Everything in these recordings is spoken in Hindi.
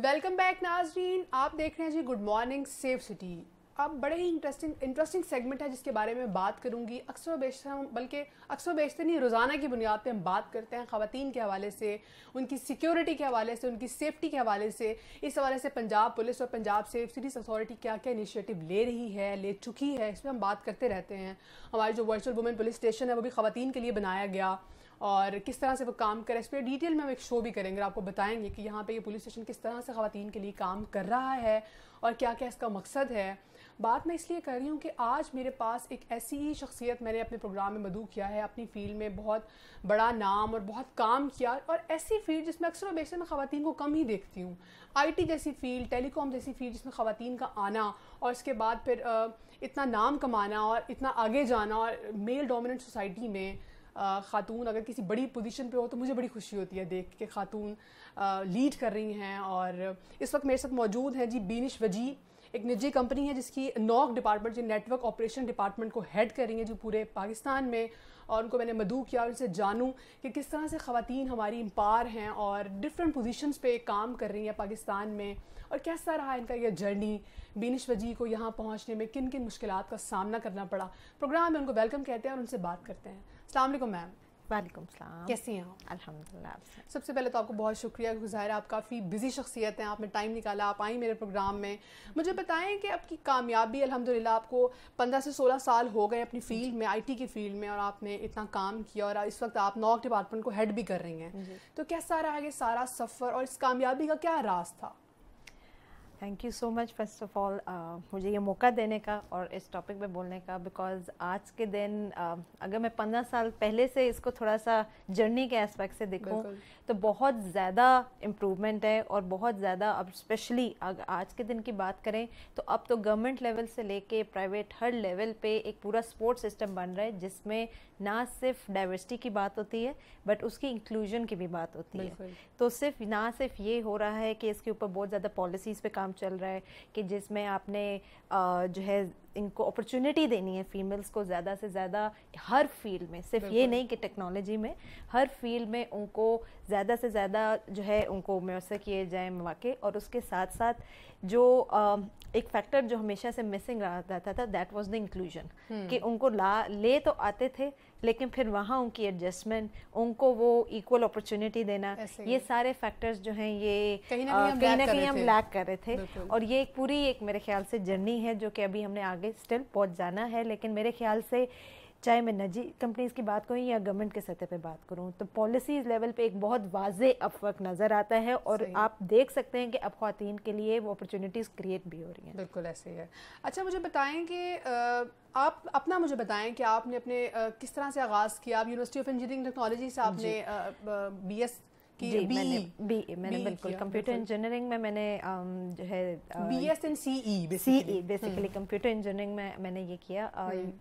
वेलकम बैक नाजरीन आप देख रहे हैं जी गुड मॉर्निंग सेफ सिटी अब बड़े ही इंटरेस्टिंग इंटरेस्टिंग सेगमेंट है जिसके बारे में बात करूंगी अक्सर बेशतर हम बल्कि अक्सर बेशतर नहीं रोज़ाना की बुनियाद पे हम बात करते हैं खातन के हवाले से उनकी सिक्योरिटी के हवाले से उनकी सेफ्टी के हवाले से इस हवाले से पंजाब पुलिस और पंजाब सेफ सिटीज़ अथॉरिटी क्या क्या इनिशिएटिव ले रही है ले चुकी है इसमें हम बात करते रहते हैं हमारे जो वर्चुअल वुमेन पुलिस स्टेशन है वो भी खुवान के लिए बनाया गया और किस तरह से वो काम कर रहा है इस पर डिटेल में हम एक शो भी करेंगे आपको बताएंगे कि यहाँ पे ये पुलिस स्टेशन किस तरह से खातन के लिए काम कर रहा है और क्या क्या इसका मकसद है बात मैं इसलिए कर रही हूँ कि आज मेरे पास एक ऐसी ही शख्सियत मैंने अपने प्रोग्राम में मदू किया है अपनी फील्ड में बहुत बड़ा नाम और बहुत काम किया और ऐसी फील्ड जिसमें अक्सर और बेशर मैं खातन को कम ही देखती हूँ आईटी जैसी फील्ड टेलीकॉम जैसी फील्ड जिसमें खातन का आना और इसके बाद फिर इतना नाम कमाना और इतना आगे जाना और मेल डोमिनेंट सोसाइटी में ख़ातून अगर किसी बड़ी पोजीशन पे हो तो मुझे बड़ी खुशी होती है देख के ख़ातून लीड कर रही हैं और इस वक्त मेरे साथ मौजूद हैं जी बीनिश वजी एक निजी कंपनी है जिसकी नॉक डिपार्टमेंट जो नेटवर्क ऑपरेशन डिपार्टमेंट को हेड कर रही हैं जो पूरे पाकिस्तान में और उनको मैंने मदू किया और उनसे जानूं कि किस तरह से ख़वान हमारी इम्पार हैं और डिफरेंट पोजीशंस पे काम कर रही हैं पाकिस्तान में और कैसा रहा इनका यह जर्नी बीनिश वजी को यहाँ पहुँचने में किन किन मुश्किल का सामना करना पड़ा प्रोग्राम में उनको वेलकम कहते हैं और उनसे बात करते हैं अलैक मैम वालेकुम सलाम कैसी हैं आप अल्हम्दुलिल्लाह सबसे पहले तो आपको बहुत शुक्रिया गुजार आप काफ़ी बिजी शख्सियत हैं आपने टाइम निकाला आप आई मेरे प्रोग्राम में मुझे बताएं कि आपकी कामयाबी अल्हम्दुलिल्लाह आपको पंद्रह से सोलह साल हो गए अपनी फील्ड में आईटी की फील्ड में और आपने इतना काम किया और इस वक्त आप नॉक डिपार्टमेंट को हेड भी कर रही हैं तो कैसा रहा ये सारा सफ़र और इस कामयाबी का क्या राज था thank you so much first of all मुझे ये मौका देने का और इस टॉपिक पे बोलने का बिकॉज आज के दिन uh, अगर मैं पंद्रह साल पहले से इसको थोड़ा सा जर्नी के एस्पेक्ट से देखूँ तो बहुत ज़्यादा इम्प्रूवमेंट है और बहुत ज़्यादा अब स्पेशली अगर आज के दिन की बात करें तो अब तो गवर्नमेंट लेवल से लेके प्राइवेट हर लेवल पे एक पूरा स्पोर्ट सिस्टम बन रहा है जिसमें ना सिर्फ डाइवर्सिटी की बात होती है बट उसकी इंक्लूजन की भी बात होती है तो सिर्फ ना सिर्फ ये हो रहा है कि इसके ऊपर बहुत ज़्यादा पॉलिसीज़ पे काम चल रहा है कि जिसमें आपने जो है इनको अपॉर्चुनिटी देनी है फीमेल्स को ज़्यादा से ज़्यादा हर फील्ड में सिर्फ ये नहीं कि टेक्नोलॉजी में हर फील्ड में उनको ज़्यादा से ज़्यादा जो है उनको मैसर किए जाए मौके और उसके साथ साथ जो एक फैक्टर जो हमेशा से मिसिंग रहता था दैट वाज द इंक्लूजन कि उनको ला ले तो आते थे लेकिन फिर वहाँ उनकी एडजस्टमेंट उनको वो इक्वल अपॉर्चुनिटी देना ये सारे फैक्टर्स जो हैं ये कहीं ना कहीं हम लैक कर रहे थे और ये एक पूरी एक मेरे ख्याल से जर्नी है जो कि अभी हमने आगे स्टिल पहुँच जाना है लेकिन मेरे ख्याल से चाहे मैं निजी कंपनीज़ की बात करूँ या गवर्नमेंट के सतह पे बात करूँ तो पॉलिसीज़ लेवल पे एक बहुत वाज अफवक नज़र आता है और आप देख सकते हैं कि अब खातन के लिए वो अपॉर्चुनिटीज़ क्रिएट भी हो रही हैं बिल्कुल ऐसे ही है अच्छा मुझे बताएं कि आप अपना मुझे बताएं कि आपने अपने किस तरह से आगाज़ किया आप यूनिवर्सिटी ऑफ इंजीनियरिंग टेक्नोलॉजी से आपने बी एस की बी ए e मैंने e, e बिल्कुल कंप्यूटर इंजीनियरिंग में मैंने जो है B S and C E C E basically computer engineering में मैंने ये किया hmm.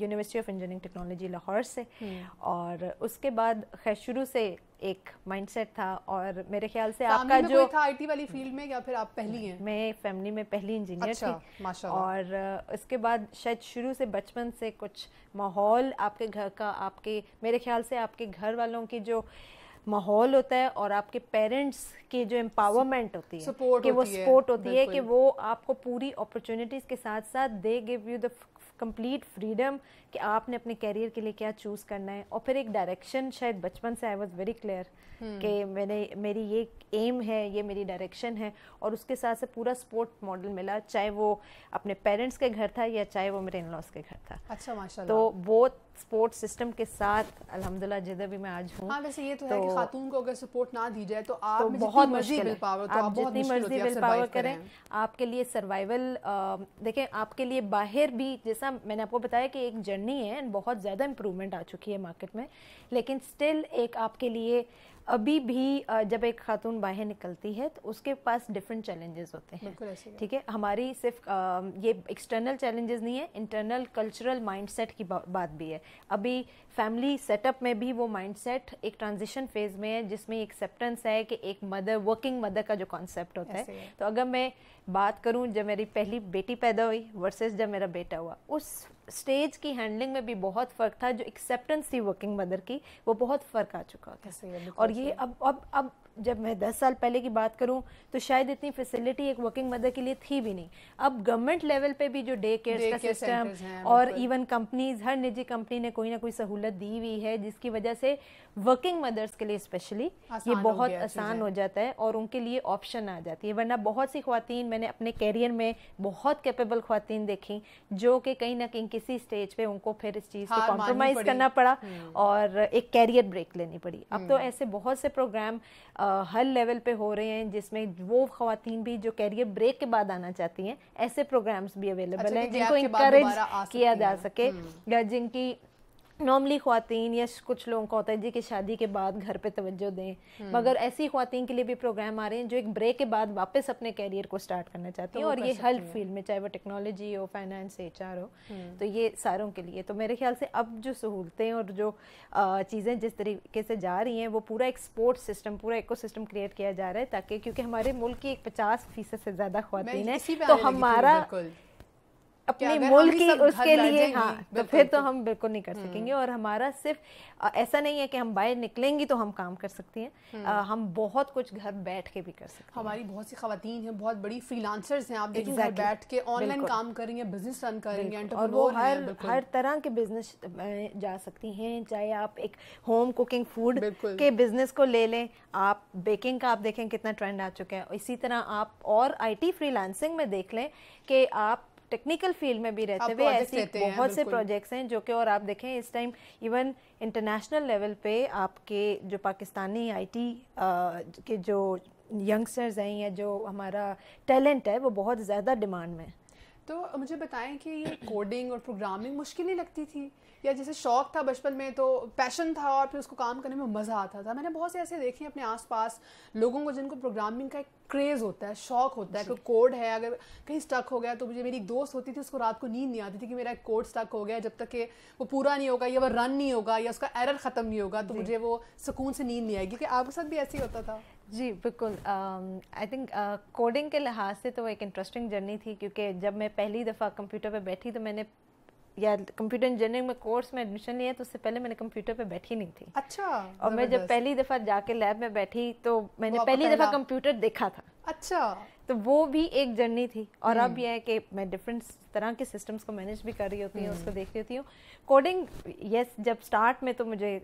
University of engineering technology Lahore से hmm. और उसके बाद खैर शुरू से एक माइंडसेट था और मेरे ख्याल से आपका जो था आईटी वाली फील्ड में या फिर आप पहली हैं मैं फैमिली में पहली इंजीनियर अच्छा, थी और इसके बाद शायद शुरू से बचपन से कुछ माहौल आपके घर का आपके मेरे ख्याल से आपके घर वालों की जो माहौल होता है और आपके पेरेंट्स की जो एम्पावरमेंट होती है कि होती वो सपोर्ट होती है कि वो आपको पूरी अपॉर्चुनिटीज़ के साथ साथ they give you the complete freedom कि आपने अपने करियर के लिए क्या चूज़ करना है और फिर एक डायरेक्शन शायद बचपन से आई वॉज वेरी क्लियर कि मैंने मेरी ये एम है ये मेरी डायरेक्शन है और उसके साथ से पूरा स्पोर्ट मॉडल मिला चाहे वो अपने पेरेंट्स के घर था या चाहे वो मेरे इन लॉस के घर था अच्छा माशाल्लाह तो वो सपोर्ट सिस्टम के साथ अल्हम्दुलिल्लाह जिधर भी मैं आज हूँ हाँ वैसे ये तो, तो है कि खातून को अगर सपोर्ट ना दी जाए तो आप तो बहुत मर्जी विल पावर तो आप जितनी मर्जी विल पावर करें आपके लिए सर्वाइवल देखें आपके लिए बाहर भी जैसा मैंने आपको बताया कि एक जर्नी है एंड बहुत ज़्यादा इम्प्रूवमेंट आ चुकी है मार्केट में लेकिन स्टिल एक आपके लिए अभी भी जब एक खातून बाहर निकलती है तो उसके पास डिफरेंट चैलेंजेस होते हैं ठीक है हमारी सिर्फ ये एक्सटर्नल चैलेंजेस नहीं है इंटरनल कल्चरल माइंडसेट की बात भी है अभी फैमिली सेटअप में भी वो माइंडसेट एक ट्रांजिशन फेज में है जिसमें एक्सेप्टेंस है कि एक मदर वर्किंग मदर का जो कॉन्सेप्ट होता है, है तो अगर मैं बात करूं जब मेरी पहली बेटी पैदा हुई वर्सेस जब मेरा बेटा हुआ उस स्टेज की हैंडलिंग में भी बहुत फ़र्क था जो एक्सेप्टेंस थी वर्किंग मदर की वो बहुत फ़र्क आ चुका होता है और ये अब अब अब जब मैं दस साल पहले की बात करूं तो शायद इतनी फैसिलिटी एक वर्किंग मदर के लिए थी भी नहीं अब गवर्नमेंट लेवल पे भी जो डे केयर का सिस्टम और इवन कंपनीज हर निजी कंपनी ने कोई ना कोई सहूलत दी हुई है जिसकी वजह से वर्किंग मदर्स के लिए स्पेशली ये बहुत आसान हो जाता है और उनके लिए ऑप्शन आ जाती है वरना बहुत सी खुवान मैंने अपने कैरियर में बहुत कैपेबल खुवान देखी जो कि कहीं ना कहीं किसी स्टेज पे उनको फिर इस चीज़ को कॉम्प्रोमाइज़ करना पड़ा हम्म। और एक कैरियर ब्रेक लेनी पड़ी अब तो हम्म। ऐसे बहुत से प्रोग्राम हर लेवल पे हो रहे हैं जिसमें वो खातन भी जो कैरियर ब्रेक के बाद आना चाहती हैं ऐसे प्रोग्राम्स भी अवेलेबल अच्छा, हैं तो जिनको इंकरेज किया जा सके हम्म। या जिनकी नॉर्मली खातन या कुछ लोगों का होता है जी कि शादी के बाद घर पे तवज्जो दें हम्म। मगर ऐसी खातन के लिए भी प्रोग्राम आ रहे हैं जो एक ब्रेक के बाद वापस अपने कैरियर को स्टार्ट करना चाहती तो हैं और ये हर फील्ड में चाहे वो टेक्नोलॉजी हो फाइनेंस एच हो हम्म। तो ये सारों के लिए तो मेरे ख्याल से अब जो सहूलतें और जो चीज़ें जिस तरीके से जा रही हैं वो पूरा एक स्पोर्ट्स सिस्टम पूरा इको सिस्टम क्रिएट किया जा रहा है ताकि क्योंकि हमारे मुल्क की एक पचास फीसद से ज़्यादा खुवान है तो हमारा अपने मुल्क की उसके लिए हाँ तो फिर तो हम बिल्कुल नहीं कर हम्म। सकेंगे और हमारा सिर्फ ऐसा नहीं है कि हम बाहर निकलेंगी तो हम काम कर सकती हैं हम्म। हम बहुत कुछ घर बैठ के भी कर सकते हैं हमारी बहुत सी खातन हैं बहुत बड़ी फ्रीलांसर्स हैं आप देखिए घर बैठ के ऑनलाइन काम करेंगे बिजनेस रन करेंगे और वो हर हर तरह के बिजनेस जा सकती हैं चाहे आप एक होम कुकिंग फूड के बिजनेस को ले लें आप बेकिंग का आप देखें कितना ट्रेंड आ चुका है इसी तरह आप और आईटी फ्रीलांसिंग में देख लें कि आप टेक्निकल फील्ड में भी रहते हुए ऐसे बहुत से प्रोजेक्ट्स हैं जो कि और आप देखें इस टाइम इवन इंटरनेशनल लेवल पे आपके जो पाकिस्तानी आईटी के जो यंगस्टर्स हैं या जो हमारा टैलेंट है वो बहुत ज़्यादा डिमांड में है तो मुझे बताएं कि ये कोडिंग और प्रोग्रामिंग मुश्किल नहीं लगती थी या जैसे शौक था बचपन में तो पैशन था और फिर उसको काम करने में मज़ा आता था मैंने बहुत से ऐसे देखे अपने आसपास लोगों को जिनको प्रोग्रामिंग का एक क्रेज़ होता है शौक होता है कोई कोड है अगर कहीं स्टक हो गया तो मुझे मेरी दोस्त होती थी उसको रात को नींद नहीं आती थी कि मेरा एक कोड स्टक हो गया जब तक कि वो पूरा नहीं होगा या वो रन नहीं होगा या उसका एरर ख़त्म नहीं होगा तो मुझे वो सुकून से नींद नहीं आएगी क्योंकि आपके साथ भी ऐसे ही होता था जी बिल्कुल आई थिंक कोडिंग के लिहाज से तो एक इंटरेस्टिंग जर्नी थी क्योंकि जब मैं पहली दफ़ा कंप्यूटर पर बैठी तो मैंने या कंप्यूटर इंजीनियरिंग में कोर्स में एडमिशन लिया तो उससे पहले मैंने कंप्यूटर पे बैठी नहीं थी अच्छा और मैं जब पहली दफ़ा जाके लैब में बैठी तो मैंने पहली दफ़ा कंप्यूटर देखा था अच्छा तो वो भी एक जर्नी थी और अब हम्म। यह है कि मैं डिफरेंट तरह के सिस्टम्स को मैनेज भी कर रही होती हूँ हम्म। उसको देख रही होती हूँ कोडिंग यस जब स्टार्ट में तो मुझे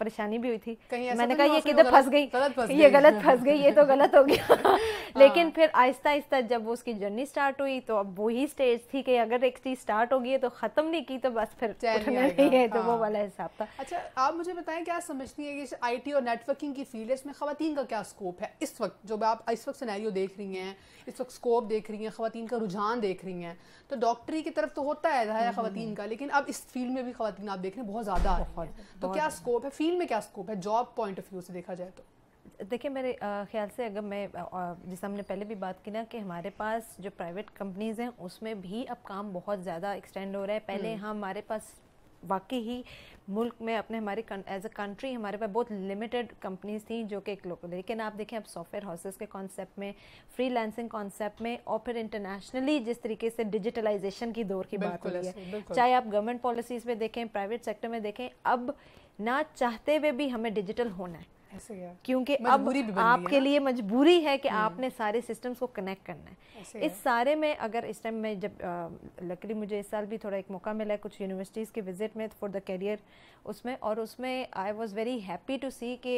परेशानी भी हुई थी मैंने तो कहा ये किधर फंस गई ये गलत फंस गई ये तो गलत हो गया लेकिन हाँ। फिर आहिस्ता आहिस्ता जब वो उसकी जर्नी स्टार्ट हुई तो अब वही स्टेज थी कि अगर एक चीज स्टार्ट होगी तो खत्म नहीं की तो बस फिर नहीं है तो वो हाँ। वाला हिसाब था अच्छा आप मुझे बताएं क्या समझती है कि आईटी और नेटवर्किंग की फील्ड इसमें खातन का क्या स्कोप है इस वक्त जो आप इस वक्त सिनेरियो देख रही हैं इस वक्त स्कोप देख रही हैं खातन का रुझान देख रही हैं तो डॉक्टरी की तरफ तो होता है ज़ाहिर हम्म, खातन हम्म। का लेकिन अब इस फील्ड में भी खातन आप देख रहे हैं बहुत ज़्यादा तो क्या स्कोप है फील्ड में क्या स्कोप है जॉब पॉइंट ऑफ व्यू से देखा जाए तो देखिए मेरे ख्याल से अगर मैं जैसे हमने पहले भी बात की ना कि हमारे पास जो प्राइवेट कंपनीज़ हैं उसमें भी अब काम बहुत ज़्यादा एक्सटेंड हो रहा है पहले हम्म। हाँ, हमारे पास वाकई ही मुल्क में अपने हमारे एज अ कंट्री हमारे पास बहुत लिमिटेड कंपनीज थी जो कि एक लोकल लेकिन आप देखें अब सॉफ्टवेयर हाउसेस के कॉन्सेप्ट में फ्री लैंसिंग कॉन्सेप्ट में और फिर इंटरनेशनली जिस तरीके से डिजिटलाइजेशन की दौर की बात हो रही है चाहे आप गवर्नमेंट पॉलिसीज़ में देखें प्राइवेट सेक्टर में देखें अब ना चाहते हुए भी हमें डिजिटल होना है क्योंकि अब आपके लिए मजबूरी है कि हम्म। आपने सारे सिस्टम्स को कनेक्ट करना है इस सारे में अगर इस टाइम में जब लकड़ी मुझे इस साल भी थोड़ा एक मौका मिला है कुछ यूनिवर्सिटीज़ के विजिट में फॉर द करियर उसमें और उसमें I was very happy to see कि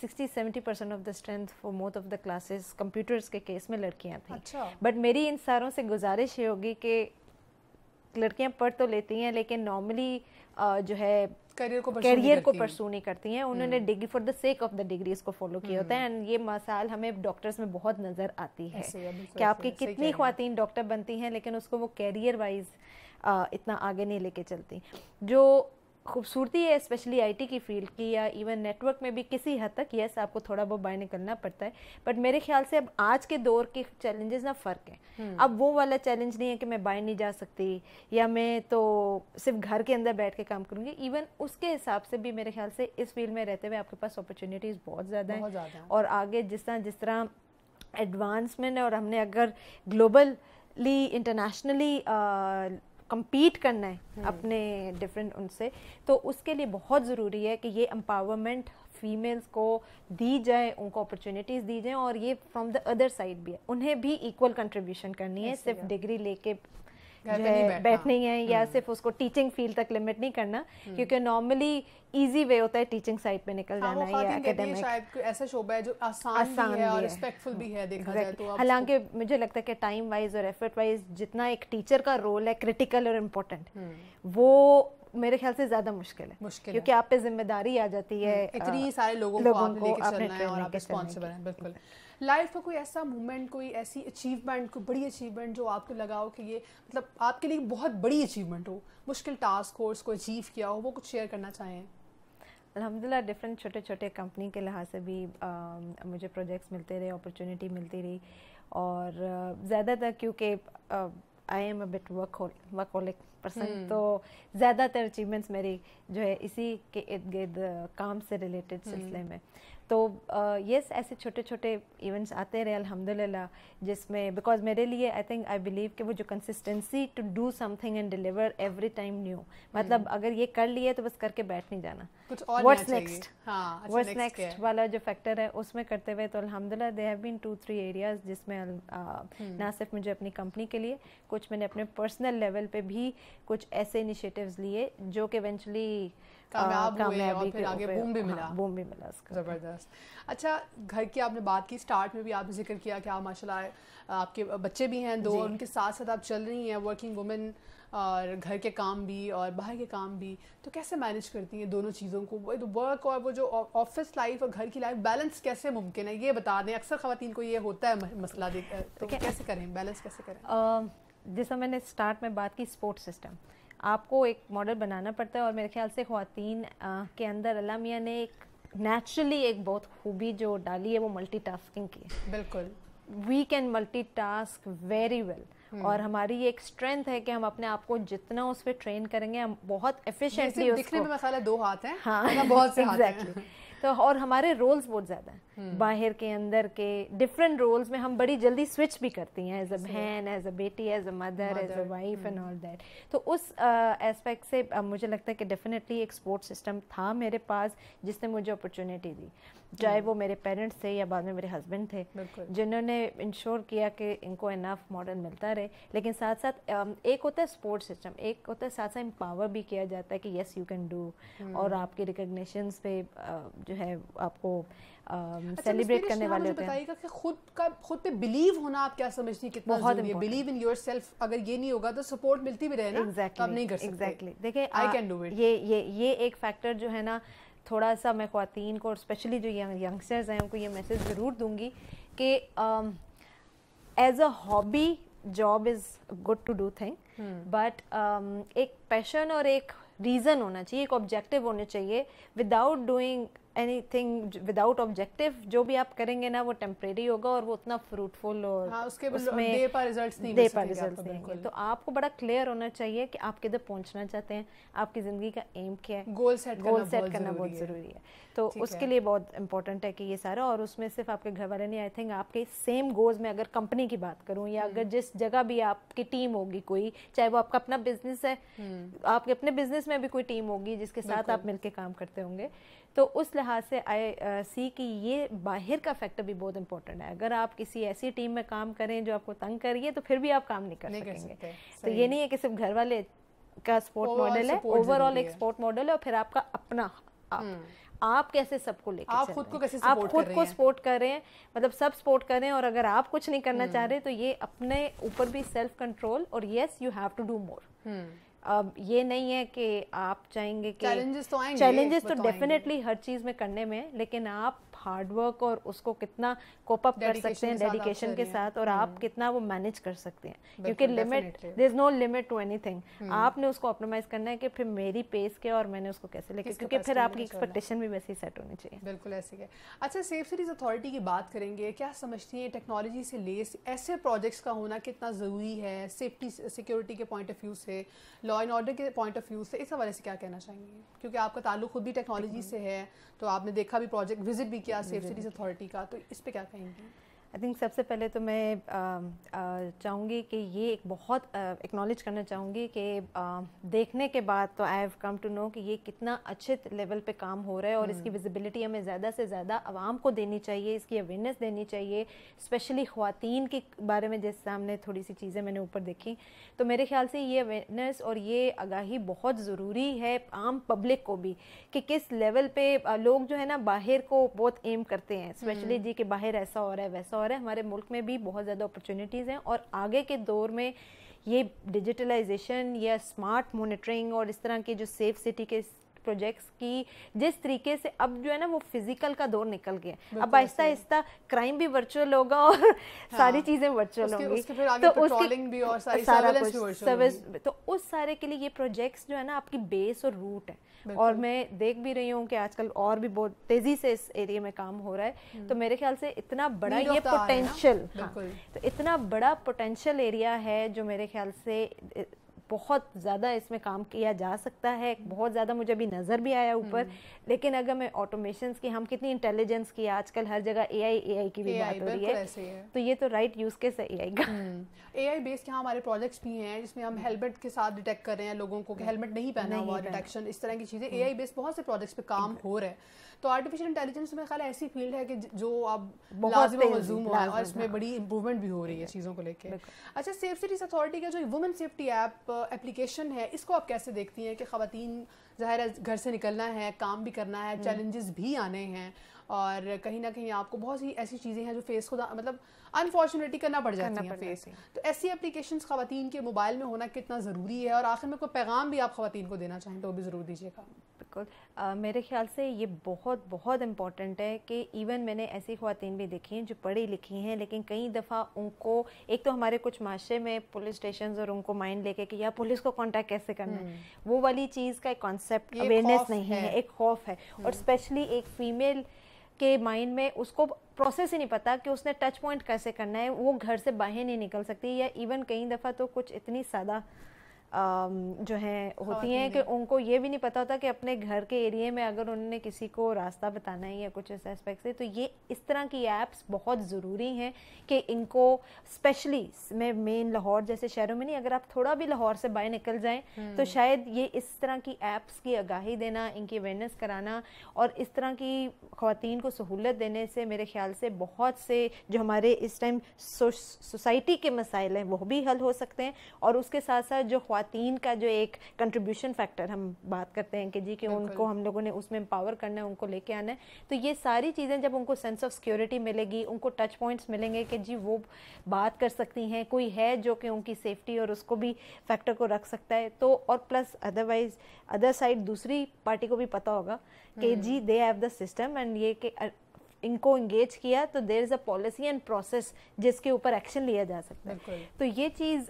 sixty seventy percent of the strength for most of the classes computers के केस में लड़कियाँ थी बट अच्छा। मेरी इन सारों से गुजारिश ये होगी कि लड़कियां पढ़ तो लेती हैं लेकिन नॉर्मली जो है करियर को करियर को परसू नहीं करती हैं उन्होंने degree for the sake of the degree इसको फॉलो किया होता है एंड ये मसाल हमें डॉक्टर्स में बहुत नज़र आती है कि आपकी कितनी खातन डॉक्टर बनती हैं लेकिन उसको वो कैरियर वाइज इतना आगे नहीं लेके चलती जो खूबसूरती है स्पेशली आईटी की फील्ड की या इवन नेटवर्क में भी किसी हद तक यस आपको थोड़ा बहुत बाय निकलना पड़ता है बट मेरे ख्याल से अब आज के दौर के चैलेंजेस ना फ़र्क है हम्म। अब वो वाला चैलेंज नहीं है कि मैं बाय नहीं जा सकती या मैं तो सिर्फ घर के अंदर बैठ के काम करूँगी इवन उसके हिसाब से भी मेरे ख्याल से इस फील्ड में रहते हुए आपके पास अपॉर्चुनिटीज़ बहुत ज़्यादा हैं और आगे जिस तरह जिस तरह एडवांसमेंट है और हमने अगर ग्लोबली इंटरनेशनली कम्पीट करना है hmm. अपने डिफरेंट उनसे तो उसके लिए बहुत ज़रूरी है कि ये एम्पावरमेंट फीमेल्स को दी जाए उनको अपॉर्चुनिटीज़ दी जाए और ये फ्रॉम द अदर साइड भी है उन्हें भी इक्वल कंट्रीब्यूशन करनी है सिर्फ डिग्री लेके बैठनी हाँ। है या हम्म। सिर्फ उसको टीचिंग फील्ड तक लिमिट नहीं करना हम्म। क्योंकि नॉर्मली इजी वे होता है टीचिंग साइड पे निकल हाँ, जाना हाँ, या एकेडमिक शायद ऐसा शोबा है जो आसान, आसान भी है और रिस्पेक्टफुल भी है देखा जाए तो हालांकि मुझे लगता है कि टाइम वाइज और एफर्ट वाइज जितना एक टीचर का रोल है क्रिटिकल और इम्पोर्टेंट हम्म। वो मेरे ख्याल से ज्यादा मुश्किल है मुश्किल क्योंकि आप पे जिम्मेदारी आ जाती है इतनी सारे लोगों, को, आप लेके चलना है और आप रिस्पॉन्सिबल हैं बिल्कुल लाइफ का कोई ऐसा मोमेंट कोई ऐसी अचीवमेंट कोई बड़ी अचीवमेंट जो आपको लगा हो कि ये मतलब आपके लिए बहुत बड़ी अचीवमेंट हो मुश्किल टास्क हो उसको अचीव किया हो वो कुछ शेयर करना चाहें अलहमदिल्ला डिफरेंट छोटे छोटे कंपनी के लिहाज से भी आ, मुझे प्रोजेक्ट्स मिलते रहे अपॉर्चुनिटी मिलती रही और ज़्यादातर क्योंकि I am a bit workaholic person तो ज़्यादातर अचीवमेंट्स मेरी जो है इसी के इर्द गिर्द काम से रिलेटेड हम्म। सिलसिले में तो यस yes, ऐसे छोटे छोटे इवेंट्स आते रहे अल्हम्दुलिल्लाह जिसमें बिकॉज मेरे लिए आई थिंक आई बिलीव कि वो जो consistency to do something and deliver every time new मतलब हम्म। अगर ये कर लिए तो बस करके बैठ नहीं जाना व्हाट्स नेक्स्ट व्हाट्स नेक्स्ट वाला जो फैक्टर है उसमें करते हुए तो अलहमदिल्ला they have been two three areas जिसमें हम्म। ना सिर्फ मुझे अपनी कंपनी के लिए कुछ मैंने अपने पर्सनल लेवल पे भी कुछ ऐसे इनिशियटिव लिए जो कि इवेंचुअली हुए और फिर आगे बूम भी हाँ, मिला बूम भी मिला उसका जबरदस्त ज़बरदस्त अच्छा घर की आपने बात की स्टार्ट में भी आपने जिक्र किया कि आप माशा आपके बच्चे भी हैं दो उनके साथ साथ आप चल रही हैं वर्किंग वुमेन और घर के काम भी और बाहर के काम भी तो कैसे मैनेज करती हैं दोनों चीज़ों को वो वर्क तो और वो जो ऑफिस लाइफ और घर की लाइफ बैलेंस कैसे मुमकिन है ये बता दें अक्सर खातन को ये होता है मसला देख तो okay. कैसे करें बैलेंस कैसे करें जैसा मैंने स्टार्ट में बात की स्पोर्ट्स सिस्टम आपको एक मॉडल बनाना पड़ता है और मेरे ख्याल से ख़वान के अंदर अलामिया ने एक नेचुरली एक बहुत खूबी जो डाली है वो मल्टी टास्किंग की बिल्कुल we can multitask very well और हमारी एक स्ट्रेंथ है कि हम अपने आप को जितना उस पर ट्रेन करेंगे हम बहुत एफिशिएंटली दिखने में मसाला दो हाथ है हाँ बहुत से exactly. हाथ हैं। तो और हमारे रोल्स बहुत ज़्यादा हैं हम्म। बाहर के अंदर के डिफरेंट रोल्स में हम बड़ी जल्दी स्विच भी करती हैं एज अ बहन एज अ बेटी as a mother as a wife and all that तो उस एस्पेक्ट uh, से uh, मुझे लगता है कि डेफिनेटली एक स्पोर्ट सिस्टम था मेरे पास जिसने मुझे अपॉर्चुनिटी दी चाहे हम्म। वो मेरे पेरेंट्स थे या बाद में मेरे हस्बैंड थे जिन्होंने इंश्योर किया कि इनको इनफ मॉडल मिलता रहे लेकिन साथ साथ एक होता है स्पोर्ट्स सिस्टम एक होता है साथ साथ एम्पावर भी किया जाता है कि येस यू कैन डू और आपके रिकग्निशंस पे जो है आपको अच्छा, सेलिब्रेट करने वाले होते हैं कि खुद का खुद पे बिलीव होना आप क्या समझती हैं कितना बहुत है बिलीव इन योरसेल्फ अगर ये नहीं होगा तो सपोर्ट मिलती भी रहे ना exactly, तो आप नहीं कर सकते एग्जैक्टली देखिए आई कैन डू इट ये ये ये एक फैक्टर जो है ना थोड़ा सा मैं ख़वान को और स्पेशली जो यंग यंगस्टर्स हैं उनको ये मैसेज ज़रूर दूंगी कि as a hobby job is good to do thing but एक पैशन और एक रीज़न होना चाहिए एक ऑब्जेक्टिव होना चाहिए without doing anything without objective जो भी आप करेंगे ना वो टेम्परेरी होगा और वो उतना फ्रूटफुल और हाँ, उसके उसमें दे पर रिजल्ट्स नहीं दे पर रिजल्ट्स नहीं तो आपको बड़ा क्लियर होना चाहिए कि आप किधर पहुंचना चाहते हैं आपकी ज़िंदगी का एम क्या है गोल सेट गोल सेट करना बहुत ज़रूरी है तो उसके लिए बहुत इंपॉर्टेंट है कि ये सारा और उसमें सिर्फ आपके घर वाले नहीं आई थिंक आपके सेम गोल्स में अगर कंपनी की बात करूँ या अगर हम्म। जिस जगह भी आपकी टीम होगी कोई चाहे वो आपका अपना बिजनेस है हम्म। आपके अपने बिजनेस में भी कोई टीम होगी जिसके साथ आप मिलकर काम करते होंगे तो उस लिहाज से आई सी कि ये बाहर का फैक्टर भी बहुत इंपॉर्टेंट है अगर आप किसी ऐसी टीम में काम करें जो आपको तंग कर रही है तो फिर भी आप काम नहीं कर नहीं सकेंगे कर तो ये नहीं है कि सिर्फ घर वाले का स्पोर्ट मॉडल है ओवरऑल एक स्पोर्ट मॉडल है और फिर आपका अपना आप हम्म। आप कैसे सबको लेकर आप खुद को कैसे आप खुद को सपोर्ट कर रहे हैं मतलब सब सपोर्ट कर रहे हैं और अगर आप कुछ नहीं करना चाह हम्म। रहे तो ये अपने ऊपर भी सेल्फ कंट्रोल और yes you have to do more अब ये नहीं है कि आप चाहेंगे कि चैलेंजेस तो आएंगे चैलेंजेस तो डेफिनेटली तो हर चीज़ में करने में लेकिन आप हार्डवर्क और उसको कितना कोप अप कर सकते हैं डेडिकेशन के साथ और आप हम्म। कितना वो मैनेज कर सकते हैं क्योंकि limit there is no limit to anything आपने उसको ऑप्टोमाइज करना है कि फिर मेरी पेस के और मैंने उसको कैसे लेके क्योंकि फिर आपकी एक्सपेक्टेशन भी वैसे ही सेट होनी चाहिए बिल्कुल ऐसे है अच्छा सेफ सिटीज अथॉरिटी की बात करेंगे क्या समझती है टेक्नोलॉजी से लेस ऐसे प्रोजेक्ट्स का होना कितना ज़रूरी है सेफ्टी सिक्योरिटी के पॉइंट ऑफ व्यू से लॉ एंड ऑर्डर के पॉइंट ऑफ व्यू से इस हवाले से क्या कहना चाहेंगे क्योंकि आपका ताल्लुक खुद भी टेक्नोलॉजी से है तो आपने देखा भी प्रोजेक्ट विजिट भी किया क्या सेफ सिटीज़ अथॉरिटी का तो इस पर क्या कहेंगी आई थिंक सबसे पहले तो मैं चाहूँगी कि ये एक बहुत एक्नॉलेज करना चाहूँगी कि देखने के बाद तो I have come to know कि ये कितना अच्छे लेवल पे काम हो रहा है और इसकी विजिबिलिटी हम्म। हमें ज़्यादा से ज़्यादा आवाम को देनी चाहिए इसकी अवेयरनेस देनी चाहिए स्पेशली ख़वान के बारे में जैसे सामने थोड़ी सी चीज़ें मैंने ऊपर देखी तो मेरे ख्याल से ये अवेयरनेस और ये आगाही बहुत ज़रूरी है आम पब्लिक को भी कि किस लेवल पे लोग जो है ना बाहर को बहुत एम करते हैं स्पेशली हम्म। जी कि बाहर ऐसा हो रहा है वैसा दौर है हमारे मुल्क में भी बहुत ज़्यादा अपॉर्चुनिटीज़ हैं और आगे के दौर में ये डिजिटलाइजेशन या स्मार्ट मोनिटरिंग और इस तरह के जो सेफ सिटी के प्रोजेक्ट्स की जिस तरीके से अब जो है ना वो फिजिकल का दौर निकल गया अब आहिस्ता आहिस्ता क्राइम भी वर्चुअल होगा और हाँ। सारी चीजें वर्चुअल होंगी तो उसकी भी और सारा कुछ सर्विस तो उस सारे के लिए ये प्रोजेक्ट्स जो है ना आपकी बेस और रूट है और मैं देख भी रही हूँ कि आजकल और भी बहुत तेजी से इस एरिया में काम हो रहा है हम्म। तो मेरे ख्याल से इतना बड़ा ये पोटेंशियल हाँ, तो इतना बड़ा पोटेंशियल एरिया है जो मेरे ख्याल से बहुत ज़्यादा इसमें काम किया जा सकता है बहुत ज़्यादा मुझे अभी नज़र भी आया ऊपर हम्म। लेकिन अगर मैं ऑटोमेशन की हम कितनी इंटेलिजेंस की आजकल हर जगह ए आई ए आई की भी AI, बात हो रही है।, है तो ये तो राइट यूज़ केस है ए आई का ए आई बेस्ड यहाँ हमारे प्रोजेक्ट्स भी हैं जिसमें हम हेलमेट हम्म। के साथ डिटेक्ट कर रहे हैं लोगों को कि हेलमेट हम्म। नहीं पहना हुआ डिटेक्शन इस तरह की चीज़ें ए आई बेस्ड बहुत से प्रोजेक्ट्स पे काम हो रहे हैं तो आर्टिफिशियल इंटेलिजेंस में ख्याल ऐसी फील्ड है कि जो अब लाजम मजूम है और इसमें बड़ी इंप्रूवमेंट भी हो रही है चीज़ों को लेकर अच्छा सेफ सिटीज अथॉरिटी का जो वुमेन सेफ्टी ऐप एप्लीकेशन है इसको आप कैसे देखती हैं कि खातन ज़ाहिर घर से निकलना है काम भी करना है चैलेंजेस हम्म। भी आने हैं और कहीं ना कहीं आपको बहुत सी ऐसी चीज़ें हैं जो फेस को मतलब अनफॉर्चुनेटली करना पड़ जाती है फेस तो ऐसी एप्लीकेशन खातन के मोबाइल में होना कितना ज़रूरी है और आखिर में कोई पैगाम भी आप खातन को देना चाहें तो वो भी ज़रूर दीजिएगा बिल्कुल मेरे ख्याल से ये बहुत बहुत इम्पॉर्टेंट है कि इवन मैंने ऐसी खातन भी देखी हैं जो पढ़ी लिखी हैं लेकिन कई दफ़ा उनको एक तो हमारे कुछ माशरे में पुलिस स्टेशन और उनको माइंड लेके कि यार पुलिस को कांटेक्ट कैसे करना है हम्म। वो वाली चीज़ का एक कॉन्सेप्ट अवेयरनेस नहीं है, है एक खौफ है और स्पेशली हम्म। एक फीमेल के माइंड में उसको प्रोसेस ही नहीं पता कि उसने टच पॉइंट कैसे करना है वो घर से बाहर नहीं निकल सकती या इवन कई दफ़ा तो कुछ इतनी सादा जो हैं होती हैं कि उनको ये भी नहीं पता होता कि अपने घर के एरिए में अगर उन्होंने किसी को रास्ता बताना है या कुछ इस एस्पेक्ट से तो ये इस तरह की ऐप्स बहुत ज़रूरी हैं कि इनको स्पेशली मैं मेन लाहौर जैसे शहरों में नहीं अगर आप थोड़ा भी लाहौर से बाहर निकल जाएं हम्म। तो शायद ये इस तरह की ऐप्स की आगाही देना इनकी अवेयरनेस कराना और इस तरह की खातन को सहूलत देने से मेरे ख्याल से बहुत से जो हमारे इस टाइम सोसाइटी के मसाइल हैं वो भी हल हो सकते हैं और उसके साथ साथ जो खातन का जो एक कंट्रीब्यूशन फैक्टर हम बात करते हैं कि जी कि उनको हम लोगों ने उसमें एम्पावर करना है उनको लेके आना है तो ये सारी चीज़ें जब उनको सेंस ऑफ सिक्योरिटी मिलेगी उनको टच पॉइंट्स मिलेंगे कि जी वो बात कर सकती हैं कोई है जो कि उनकी सेफ्टी और उसको भी फैक्टर को रख सकता है तो और प्लस अदरवाइज अदर साइड दूसरी पार्टी को भी पता होगा कि हम्म। जी they have the system and ये कि इनको इंगेज किया तो there is a policy and process जिसके ऊपर एक्शन लिया जा सकता है तो ये चीज़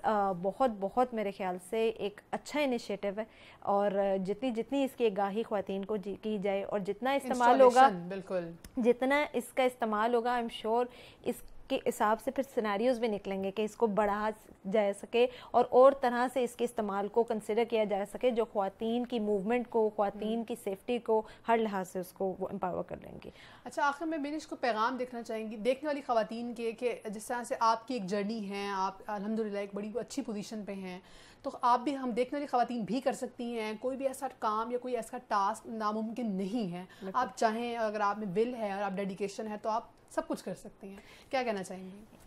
बहुत बहुत मेरे ख्याल से एक अच्छा इनिशिएटिव है और जितनी जितनी इसकी आगाही खुतिन को की जाए और जितना इस्तेमाल होगा बिल्कुल जितना इसका इस्तेमाल होगा आई एम श्योर इस उसके हिसाब से फिर सिनेरियोज भी निकलेंगे कि इसको बढ़ा जा सके और और तरह से इसके इस्तेमाल को कंसिडर किया जा सके जो खातन की मूवमेंट को खुतिन हम्म। की सेफ्टी को हर लिहाज से उसको एम्पावर कर लेंगे अच्छा आखिर में मेरी इसको पैगाम देखना चाहेंगी देखने वाली खुतिन के कि जिस तरह से आपकी एक जर्नी है आप अलहमदिल्ला एक बड़ी अच्छी पोजिशन पर हैं तो आप भी हम देखने वाली खातन भी कर सकती हैं कोई भी ऐसा काम या कोई ऐसा टास्क नामुमकिन नहीं है आप चाहें अगर आप में विल है और आप डेडिकेशन है तो आप सब कुछ कर सकती हैं क्या कहना चाहेंगी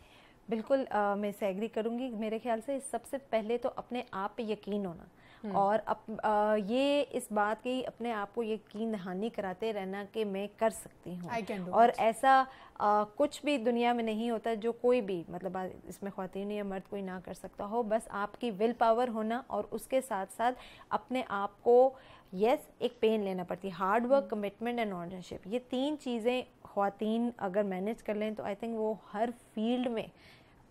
बिल्कुल आ, मैं इसे एग्री करूँगी मेरे ख्याल से सबसे पहले तो अपने आप पे यकीन होना हम्म। और अप, आ, ये इस बात की अपने आप को यकीन दहानी कराते रहना कि मैं कर सकती हूँ और ऐसा आ, कुछ भी दुनिया में नहीं होता जो कोई भी मतलब इसमें खातिन या मर्द कोई ना कर सकता हो बस आपकी विल पावर होना और उसके साथ साथ अपने आप को यस yes, एक पेन लेना पड़ती है hard work commitment and ownership ये तीन चीज़ें खातन अगर मैनेज कर लें तो आई थिंक वो हर फील्ड में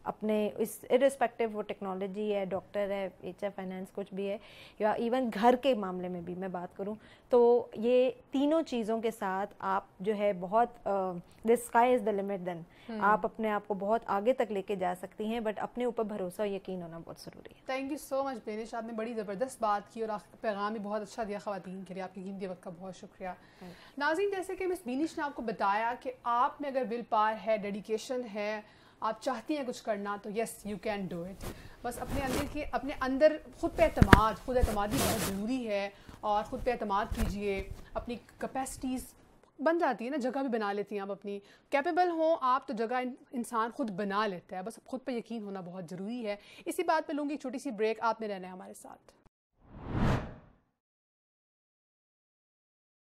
अपने इस इरिस्पेक्टिव वो टेक्नोलॉजी है डॉक्टर है एच फाइनेंस कुछ भी है या इवन घर के मामले में भी मैं बात करूँ तो ये तीनों चीज़ों के साथ आप जो है बहुत the sky is the limit then आप अपने आप को बहुत आगे तक लेके जा सकती हैं बट अपने ऊपर भरोसा और यकीन होना बहुत ज़रूरी है thank you so much Benish आपने बड़ी ज़बरदस्त बात की और पैगाम भी बहुत अच्छा दिया खातन के लिए आपके कीमती वक्त का बहुत शुक्रिया नाजिन जैसे कि मिस बीनिश ने आपको बताया कि आप में अगर विल पार है डेडिकेशन है आप चाहती हैं कुछ करना तो yes you can do it बस अपने अंदर के अपने अंदर खुद पे अतमाद खुद अतमादी बहुत ज़रूरी है और ख़ुद पे अतमाद कीजिए अपनी कैपेसिटीज़ बन जाती है ना जगह भी बना लेती हैं आप अपनी कैपेबल हो आप तो जगह इंसान खुद बना लेता है बस खुद पर यकीन होना बहुत ज़रूरी है इसी बात पे लूँगी छोटी सी ब्रेक आप में रहना है हमारे साथ